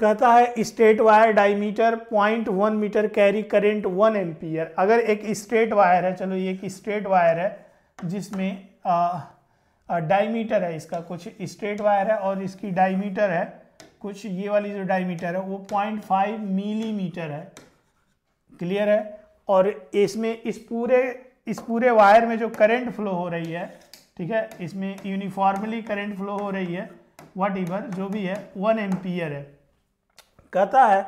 कहता है straight wire diameter point one metre carry current one ampere अगर एक स्ट्रेट वायर है चलो ये एक स्ट्रेट वायर है जिसमें डायमीटर है इसका कुछ स्ट्रेट वायर है और इसकी डायमीटर है कुछ ये वाली जो डायमीटर है वो पॉइंट फाइव मिलीमीटर है क्लियर है और इसमें इस पूरे इस पूरे वायर में जो करंट फ्लो हो रही है ठीक है इसमें यूनिफॉर्मली करंट फ्लो हो रही है वट जो भी है वन एम्पियर है कहता है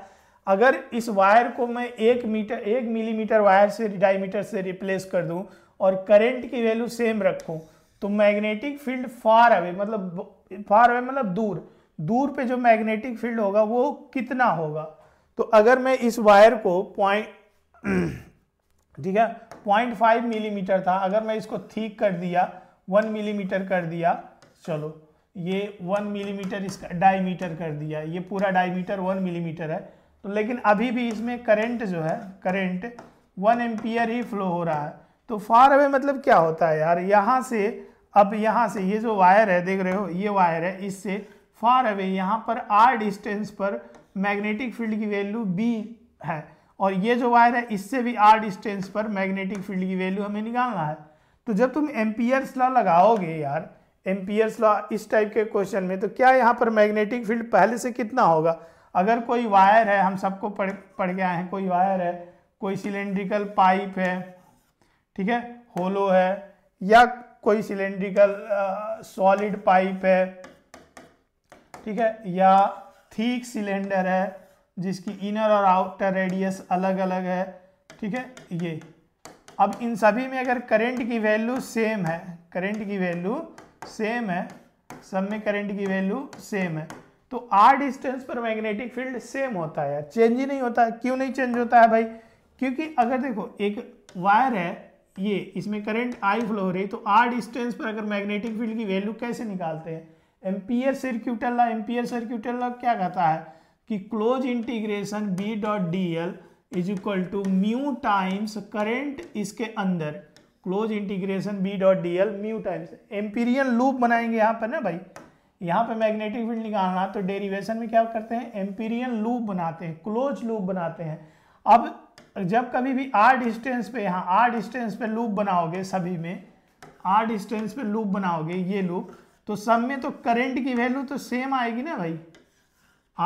अगर इस वायर को मैं एक मीटर एक मिलीमीटर वायर से डायमीटर से रिप्लेस कर दूं और करंट की वैल्यू सेम रखूं तो मैग्नेटिक फील्ड फार अवे मतलब फार अवे मतलब दूर दूर पे जो मैग्नेटिक फील्ड होगा वो कितना होगा तो अगर मैं इस वायर को पॉइंट ठीक है पॉइंट फाइव मिलीमीटर था अगर मैं इसको ठीक कर दिया वन मिलीमीटर कर दिया चलो ये वन मिलीमीटर इसका डायमीटर कर दिया ये पूरा डायमीटर वन मिलीमीटर है तो लेकिन अभी भी इसमें करंट जो है करंट वन एम्पियर ही फ्लो हो रहा है तो फार अवे मतलब क्या होता है यार यहाँ से अब यहाँ से ये जो वायर है देख रहे हो ये वायर है इससे फार अवे यहाँ पर आर डिस्टेंस पर मैग्नेटिक फील्ड की वैल्यू बी है और ये जो वायर है इससे भी आर डिस्टेंस पर मैग्नेटिक फील्ड की वैल्यू हमें निकालना है तो जब तुम एम्पियर्स ला लगाओगे यार एम्पियर्स लॉ इस टाइप के क्वेश्चन में तो क्या यहाँ पर मैग्नेटिक फील्ड पहले से कितना होगा अगर कोई वायर है हम सबको पढ़ पढ़ गया है कोई वायर है कोई सिलेंड्रिकल पाइप है ठीक है होलो है या कोई सिलेंड्रिकल सॉलिड पाइप है ठीक है या थीक सिलेंडर है जिसकी इनर और आउटर रेडियस अलग अलग है ठीक है ये अब इन सभी में अगर करंट की वैल्यू सेम है करंट की वैल्यू सेम है सब में करंट की वैल्यू सेम है तो आर डिस्टेंस पर मैग्नेटिक फील्ड सेम होता है चेंज ही नहीं होता है क्यों नहीं चेंज होता है भाई क्योंकि अगर देखो एक वायर है ये इसमें करंट आई फ्लो हो रही तो आर डिस्टेंस पर अगर मैग्नेटिक फील्ड की वैल्यू कैसे निकालते हैं Ampere circuital law Ampere circuital law क्या कहता है कि close integration B dot D L is equal to mu times current इसके अंदर close integration B dot D L mu times Amperian loop बनाएंगे यहाँ पर ना भाई यहाँ पर मैग्नेटिक फील्ड निकालना तो डेरिवेशन में क्या करते हैं एम्पीरियन लूप बनाते हैं क्लोज लूप बनाते हैं अब जब कभी भी आर डिस्टेंस पे यहाँ आर डिस्टेंस पे लूप बनाओगे सभी में आर डिस्टेंस पे लूप बनाओगे ये लूप तो सब में तो करंट की वैल्यू तो सेम आएगी ना भाई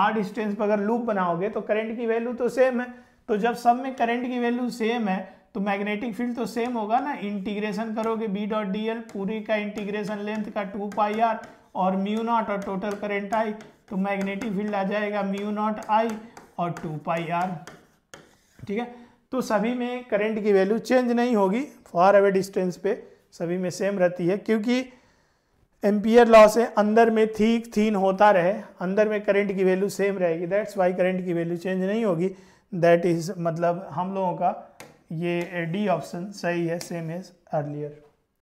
आर डिस्टेंस पर अगर लूप बनाओगे तो करंट की वैल्यू तो सेम है तो जब सब में करंट की वैल्यू सेम है तो मैग्नेटिक फील्ड तो सेम होगा ना इंटीग्रेशन करोगे बी डॉट डी एल पूरी का इंटीग्रेशन लेंथ का टू पाई आर और म्यू नॉट और टोटल करेंट आई तो मैग्नेटिक फील्ड आ जाएगा म्यू नॉट आई और टू पाई आर ठीक है तो सभी में करंट की वैल्यू चेंज नहीं होगी फॉर अवे डिस्टेंस पे सभी में सेम रहती है क्योंकि एम्पियर लॉ से अंदर में थीक थीन होता रहे अंदर में करंट की वैल्यू सेम रहेगी दैट्स वाई करंट की वैल्यू चेंज नहीं होगी दैट इज मतलब हम लोगों का ये डी ऑप्शन सही है सेम एज अर्लियर